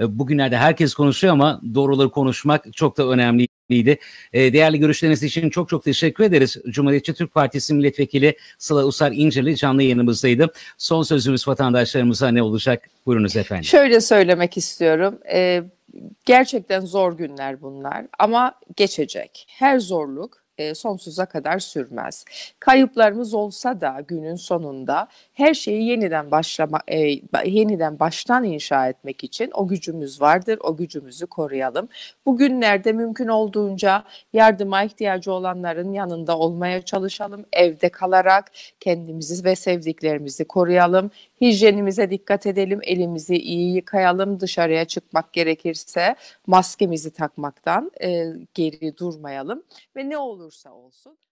E, bugünlerde herkes konuşuyor ama doğruları konuşmak çok da önemliydi. E, değerli görüşleriniz için çok çok teşekkür ederiz. Cumhuriyetçi Türk Partisi Milletvekili Sıla Usar İncirli canlı yayınımızdaydı. Son sözümüz vatandaşlarımıza ne olacak? Buyurunuz efendim. Şöyle söylemek istiyorum. Ee, gerçekten zor günler bunlar ama geçecek. Her zorluk e, sonsuza kadar sürmez. Kayıplarımız olsa da günün sonunda her şeyi yeniden başlama e, yeniden baştan inşa etmek için o gücümüz vardır. O gücümüzü koruyalım. Bugünlerde mümkün olduğunca yardıma ihtiyacı olanların yanında olmaya çalışalım. Evde kalarak kendimizi ve sevdiklerimizi koruyalım. Hijyenimize dikkat edelim, elimizi iyi yıkayalım, dışarıya çıkmak gerekirse maskemizi takmaktan e, geri durmayalım ve ne olursa olsun